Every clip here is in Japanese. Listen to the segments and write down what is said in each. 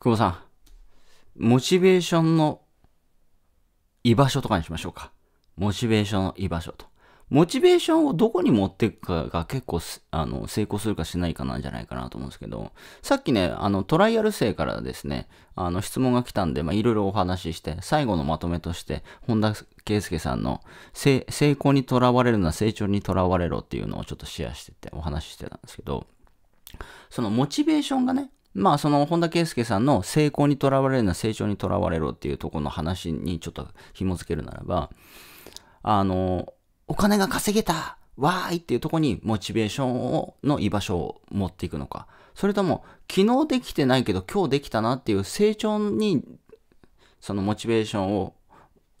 久保さん、モチベーションの居場所とかにしましょうか。モチベーションの居場所と。モチベーションをどこに持っていくかが結構あの成功するかしないかなんじゃないかなと思うんですけど、さっきね、あのトライアル生からですね、あの質問が来たんで、まいろいろお話しして、最後のまとめとして、本田圭佑さんの成功にとらわれるな成長にとらわれろっていうのをちょっとシェアしててお話ししてたんですけど、そのモチベーションがね、まあその本田圭佑さんの成功にとらわれるな成長にとらわれろっていうとこの話にちょっと紐付けるならば、あの、お金が稼げたわーいっていうとこにモチベーションをの居場所を持っていくのか。それとも昨日できてないけど今日できたなっていう成長にそのモチベーションを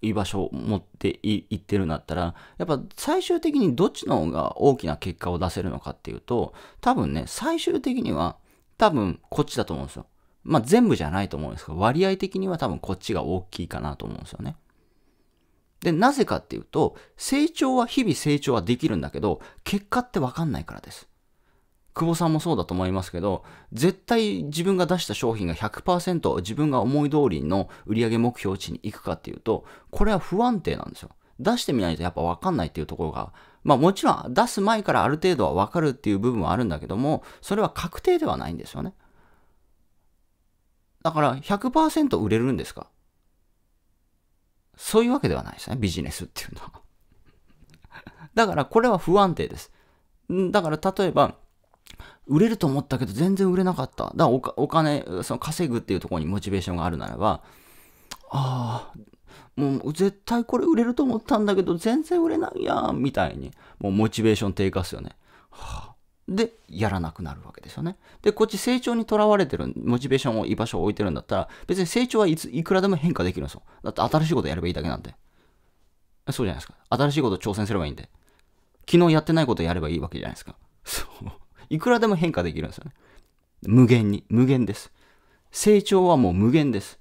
居場所を持っていってるんだったら、やっぱ最終的にどっちの方が大きな結果を出せるのかっていうと、多分ね、最終的には多分こっちだと思うんですよ。まあ、全部じゃないと思うんですけど、割合的には多分こっちが大きいかなと思うんですよね。で、なぜかっていうと、成長は日々成長はできるんだけど、結果ってわかんないからです。久保さんもそうだと思いますけど、絶対自分が出した商品が100%自分が思い通りの売上目標値に行くかっていうと、これは不安定なんですよ。出してみないとやっぱわかんないっていうところがまあもちろん出す前からある程度はわかるっていう部分はあるんだけども、それは確定ではないんですよね。だから100%売れるんですかそういうわけではないですね、ビジネスっていうのは。だからこれは不安定です。だから例えば、売れると思ったけど全然売れなかった。だからお金、その稼ぐっていうところにモチベーションがあるならば、ああ、もう絶対これ売れると思ったんだけど、全然売れないやん、みたいに、もうモチベーション低下っすよね。はあ、で、やらなくなるわけですよね。で、こっち成長にとらわれてる、モチベーションを、居場所を置いてるんだったら、別に成長はいつ、いくらでも変化できるんですよ。だって新しいことやればいいだけなんで。そうじゃないですか。新しいこと挑戦すればいいんで。昨日やってないことやればいいわけじゃないですか。そう。いくらでも変化できるんですよね。無限に。無限です。成長はもう無限です。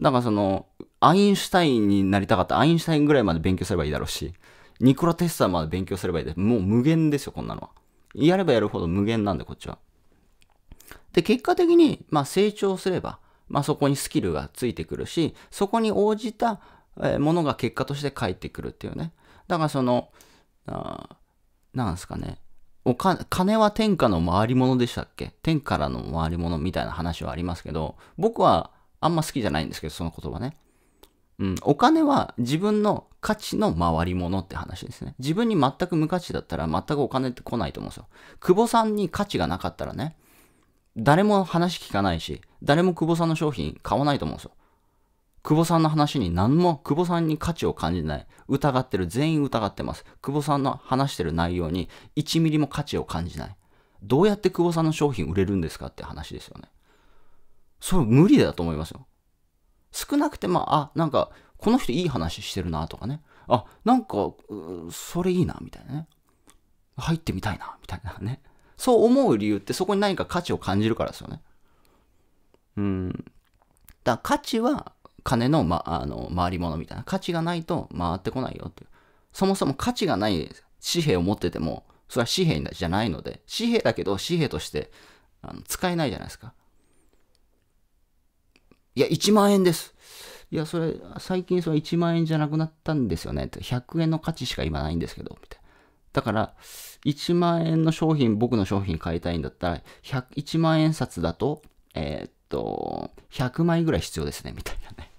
だからその、アインシュタインになりたかったアインシュタインぐらいまで勉強すればいいだろうし、ニコラ・テスーまで勉強すればいいです。もう無限ですよ、こんなのは。やればやるほど無限なんで、こっちは。で、結果的に、まあ、成長すれば、まあ、そこにスキルがついてくるし、そこに応じたものが結果として返ってくるっていうね。だからその、あなんですかね。お金金は天下の回り物でしたっけ天からの回り物みたいな話はありますけど、僕はあんま好きじゃないんですけど、その言葉ね。うん、お金は自分の価値の回り物って話ですね。自分に全く無価値だったら全くお金って来ないと思うんですよ。久保さんに価値がなかったらね、誰も話聞かないし、誰も久保さんの商品買わないと思うんですよ。久保さんの話に何も久保さんに価値を感じない。疑ってる。全員疑ってます。久保さんの話してる内容に1ミリも価値を感じない。どうやって久保さんの商品売れるんですかって話ですよね。それ無理だと思いますよ。少なくても、あ、なんか、この人いい話してるなとかね。あ、なんか、それいいな、みたいなね。入ってみたいな、みたいなね。そう思う理由ってそこに何か価値を感じるからですよね。うん。だ価値は金の,、ま、あの回り物みたいな。価値がないと回ってこないよっていう。そもそも価値がない紙幣を持ってても、それは紙幣じゃないので、紙幣だけど紙幣としてあの使えないじゃないですか。いや、1万円です。いや、それ、最近それ1万円じゃなくなったんですよね。100円の価値しか今ないんですけど、みたいな。だから、1万円の商品、僕の商品買いたいんだったら、1万円札だと、えー、っと、100枚ぐらい必要ですね、みたいなね。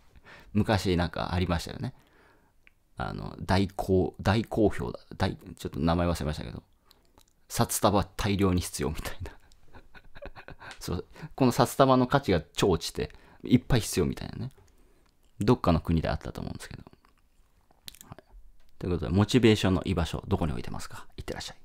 昔なんかありましたよね。あの、大好、大好評だ。大、ちょっと名前忘れましたけど、札束大量に必要みたいな。そう、この札束の価値が超落ちて、いっぱい必要みたいなね。どっかの国であったと思うんですけど。はい、ということで、モチベーションの居場所、どこに置いてますかいってらっしゃい。